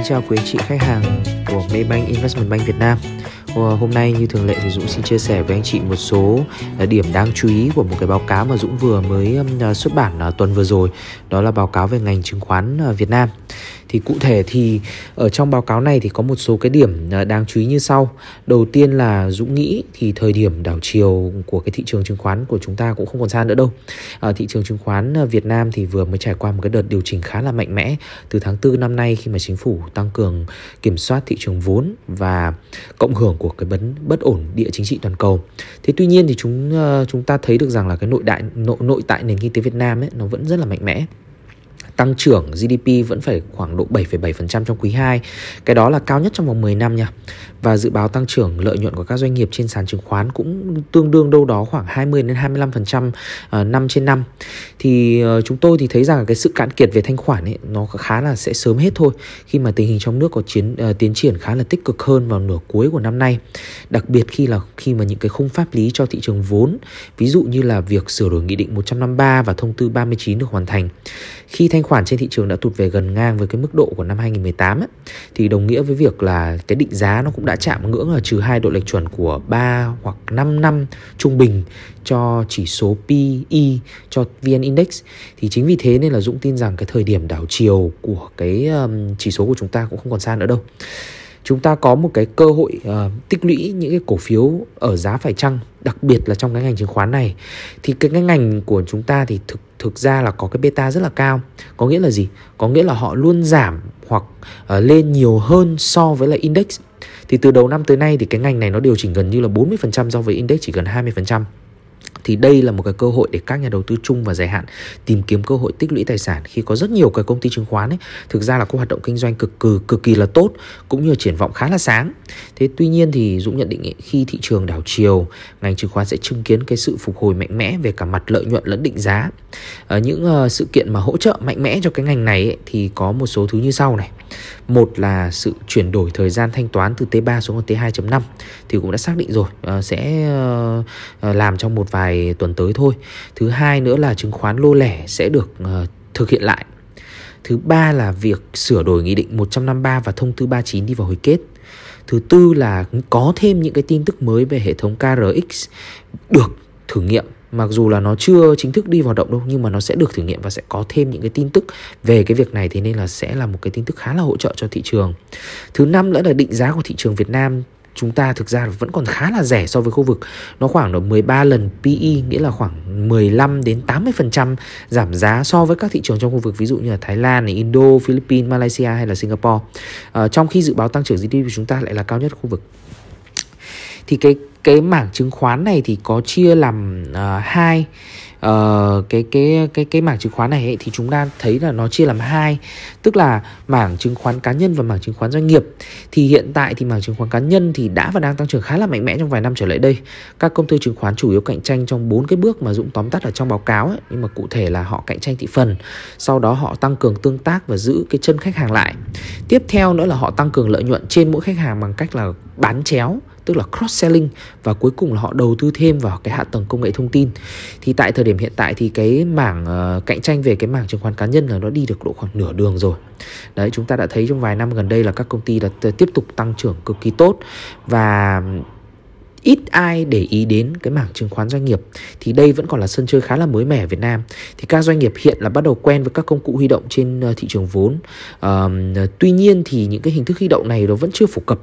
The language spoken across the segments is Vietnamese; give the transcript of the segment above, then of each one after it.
Xin chào quý anh chị khách hàng của Maybank Investment Bank Việt Nam ờ, Hôm nay như thường lệ thì Dũng xin chia sẻ với anh chị một số ờ, điểm đáng chú ý của một cái báo cáo mà Dũng vừa mới ờ, xuất bản tuần vừa rồi Đó là báo cáo về ngành chứng khoán Việt Nam thì cụ thể thì ở trong báo cáo này thì có một số cái điểm à, đáng chú ý như sau đầu tiên là dũng nghĩ thì thời điểm đảo chiều của cái thị trường chứng khoán của chúng ta cũng không còn xa nữa đâu à, thị trường chứng khoán à, Việt Nam thì vừa mới trải qua một cái đợt điều chỉnh khá là mạnh mẽ từ tháng 4 năm nay khi mà chính phủ tăng cường kiểm soát thị trường vốn và cộng hưởng của cái bấn bất ổn địa chính trị toàn cầu thế tuy nhiên thì chúng à, chúng ta thấy được rằng là cái nội đại nội nội tại nền kinh tế Việt Nam ấy nó vẫn rất là mạnh mẽ tăng trưởng GDP vẫn phải khoảng độ 7,7% trong quý 2. Cái đó là cao nhất trong vòng 10 năm nha. Và dự báo tăng trưởng lợi nhuận của các doanh nghiệp trên sàn chứng khoán cũng tương đương đâu đó khoảng 20 đến 25% ờ, năm trên năm. Thì ờ, chúng tôi thì thấy rằng cái sự cạn kiệt về thanh khoản ấy nó khá là sẽ sớm hết thôi khi mà tình hình trong nước có chiến ờ, tiến triển khá là tích cực hơn vào nửa cuối của năm nay. Đặc biệt khi là khi mà những cái khung pháp lý cho thị trường vốn, ví dụ như là việc sửa đổi nghị định 153 và thông tư 39 được hoàn thành. Khi thanh khoản trên thị trường đã tụt về gần ngang với cái mức độ của năm 2018 ấy, thì đồng nghĩa với việc là cái định giá nó cũng đã chạm ngưỡng ở trừ hai độ lệch chuẩn của 3 hoặc 5 năm trung bình cho chỉ số PE cho VN Index thì chính vì thế nên là Dũng tin rằng cái thời điểm đảo chiều của cái um, chỉ số của chúng ta cũng không còn xa nữa đâu chúng ta có một cái cơ hội uh, tích lũy những cái cổ phiếu ở giá phải chăng đặc biệt là trong cái ngành chứng khoán này thì cái, cái ngành của chúng ta thì thực thực ra là có cái beta rất là cao có nghĩa là gì có nghĩa là họ luôn giảm hoặc uh, lên nhiều hơn so với là index thì từ đầu năm tới nay thì cái ngành này nó điều chỉnh gần như là 40% so với index chỉ gần 20% thì đây là một cái cơ hội để các nhà đầu tư chung và dài hạn tìm kiếm cơ hội tích lũy tài sản khi có rất nhiều cái công ty chứng khoán ấy thực ra là có hoạt động kinh doanh cực kỳ cực kỳ là tốt cũng như triển vọng khá là sáng thế tuy nhiên thì dũng nhận định ấy, khi thị trường đảo chiều ngành chứng khoán sẽ chứng kiến cái sự phục hồi mạnh mẽ về cả mặt lợi nhuận lẫn định giá ở ờ, những uh, sự kiện mà hỗ trợ mạnh mẽ cho cái ngành này ấy, thì có một số thứ như sau này một là sự chuyển đổi thời gian thanh toán từ T3 xuống T2.5 thì cũng đã xác định rồi uh, sẽ uh, làm trong một vài vài tuần tới thôi thứ hai nữa là chứng khoán lô lẻ sẽ được ờ, thực hiện lại thứ ba là việc sửa đổi nghị định 153 và thông tư 39 đi vào hồi kết thứ tư là có thêm những cái tin tức mới về hệ thống KRX được thử nghiệm mặc dù là nó chưa chính thức đi vào động đâu nhưng mà nó sẽ được thử nghiệm và sẽ có thêm những cái tin tức về cái việc này thế nên là sẽ là một cái tin tức khá là hỗ trợ cho thị trường thứ năm nữa là định giá của thị trường Việt Nam chúng ta thực ra vẫn còn khá là rẻ so với khu vực. Nó khoảng độ 13 lần PE nghĩa là khoảng 15 đến 80% giảm giá so với các thị trường trong khu vực ví dụ như là Thái Lan này, Indo, Philippines, Malaysia hay là Singapore. À, trong khi dự báo tăng trưởng GDP của chúng ta lại là cao nhất khu vực thì cái cái mảng chứng khoán này thì có chia làm uh, hai uh, cái cái cái cái mảng chứng khoán này ấy, thì chúng ta thấy là nó chia làm hai tức là mảng chứng khoán cá nhân và mảng chứng khoán doanh nghiệp thì hiện tại thì mảng chứng khoán cá nhân thì đã và đang tăng trưởng khá là mạnh mẽ trong vài năm trở lại đây các công ty chứng khoán chủ yếu cạnh tranh trong bốn cái bước mà dũng tóm tắt ở trong báo cáo ấy, nhưng mà cụ thể là họ cạnh tranh thị phần sau đó họ tăng cường tương tác và giữ cái chân khách hàng lại tiếp theo nữa là họ tăng cường lợi nhuận trên mỗi khách hàng bằng cách là bán chéo tức là cross selling và cuối cùng là họ đầu tư thêm vào cái hạ tầng công nghệ thông tin thì tại thời điểm hiện tại thì cái mảng ờ, cạnh tranh về cái mảng chứng khoán cá nhân là nó đi được độ khoảng nửa đường rồi đấy chúng ta đã thấy trong vài năm gần đây là các công ty đã tiếp tục tăng trưởng cực kỳ tốt và ít ai để ý đến cái mảng chứng khoán doanh nghiệp thì đây vẫn còn là sân chơi khá là mới mẻ ở Việt Nam thì các doanh nghiệp hiện là bắt đầu quen với các công cụ huy động trên ờ, thị trường vốn à, tuy nhiên thì những cái hình thức huy động này nó vẫn chưa phổ cập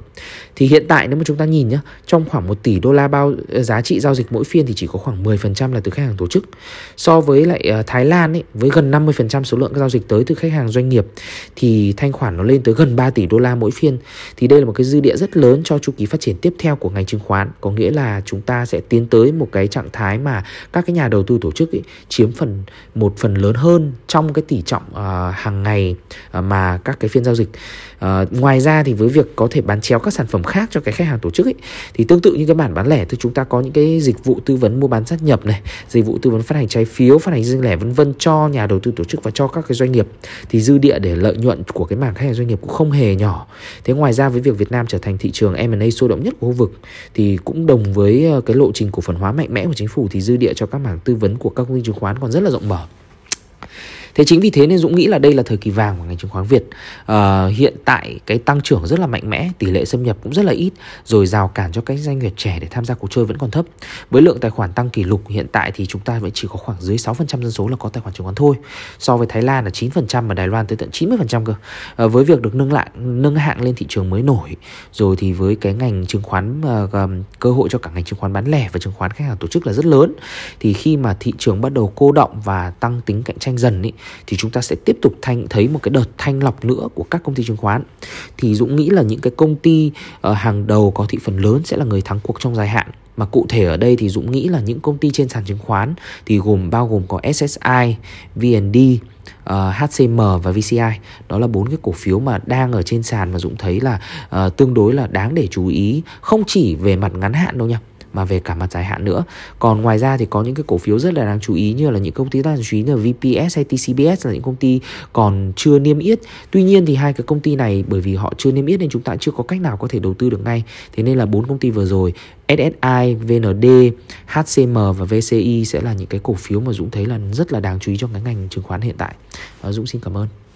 thì hiện tại nếu mà chúng ta nhìn nhá trong khoảng 1 tỷ đô la bao ờ, giá trị giao dịch mỗi phiên thì chỉ có khoảng 10% là từ khách hàng tổ chức so với lại Thái Lan ấy, với gần 50% số lượng các giao dịch tới từ khách hàng doanh nghiệp thì thanh khoản nó lên tới gần 3 tỷ đô la mỗi phiên thì đây là một cái dư địa rất lớn cho chu kỳ phát triển tiếp theo của ngành chứng khoán có có nghĩa là chúng ta sẽ tiến tới một cái trạng thái mà các cái nhà đầu tư tổ chức ý, chiếm phần một phần lớn hơn trong cái tỷ trọng uh, hàng ngày uh, mà các cái phiên giao dịch uh, ngoài ra thì với việc có thể bán chéo các sản phẩm khác cho cái khách hàng tổ chức ý, thì tương tự như cái bản bán lẻ thì chúng ta có những cái dịch vụ tư vấn mua bán sát nhập này dịch vụ tư vấn phát hành trái phiếu phát hành riêng lẻ vân vân cho nhà đầu tư tổ chức và cho các cái doanh nghiệp thì dư địa để lợi nhuận của cái mảng khách hàng doanh nghiệp cũng không hề nhỏ thế ngoài ra với việc Việt Nam trở thành thị trường M&A sôi động nhất của khu vực thì cũng cũng đồng với ờ, cái lộ trình cổ phần hóa mạnh mẽ của chính phủ thì dư địa cho các mảng tư vấn của các công ty chứng khoán còn rất là rộng mở Thế chính vì thế nên Dũng nghĩ là đây là thời kỳ vàng của ngành chứng khoán Việt. À, hiện tại cái tăng trưởng rất là mạnh mẽ, tỷ lệ xâm nhập cũng rất là ít, rồi rào cản cho các doanh nghiệp trẻ để tham gia cuộc chơi vẫn còn thấp. Với lượng tài khoản tăng kỷ lục hiện tại thì chúng ta vẫn chỉ có khoảng dưới 6% dân số là có tài khoản chứng khoán thôi. So với Thái Lan là 9% và Đài Loan tới tận 90% cơ. À, với việc được nâng lại nâng hạng lên thị trường mới nổi rồi thì với cái ngành chứng khoán uh, cơ hội cho cả ngành chứng khoán bán lẻ và chứng khoán khách hàng tổ chức là rất lớn thì khi mà thị trường bắt đầu cô động và tăng tính cạnh tranh dần ý, thì chúng ta sẽ tiếp tục thanh thấy một cái đợt thanh lọc nữa của các công ty chứng khoán thì Dũng nghĩ là những cái công ty ờ, hàng đầu có thị phần lớn sẽ là người thắng cuộc trong dài hạn mà cụ thể ở đây thì Dũng nghĩ là những công ty trên sàn chứng khoán thì gồm bao gồm có SSI, VND, uh, ờ, HCM và VCI. Đó là bốn cái cổ phiếu mà đang ở trên sàn mà Dũng thấy là uh, tương đối là đáng để chú ý không chỉ về mặt ngắn hạn đâu nha mà về cả mặt dài hạn nữa còn ngoài ra thì có những cái cổ phiếu rất là đáng chú ý như là những công ty đáng chú ý như là VPS hay TCBS là những công ty còn chưa niêm yết tuy nhiên thì hai cái công ty này bởi vì họ chưa niêm yết nên chúng ta chưa có cách nào có thể đầu tư được ngay thế nên là bốn công ty vừa rồi SSI, VND, HCM và VCI sẽ là những cái cổ phiếu mà Dũng thấy là rất là đáng chú ý trong cái ngành chứng khoán hiện tại. Ờ, Dũng xin cảm ơn.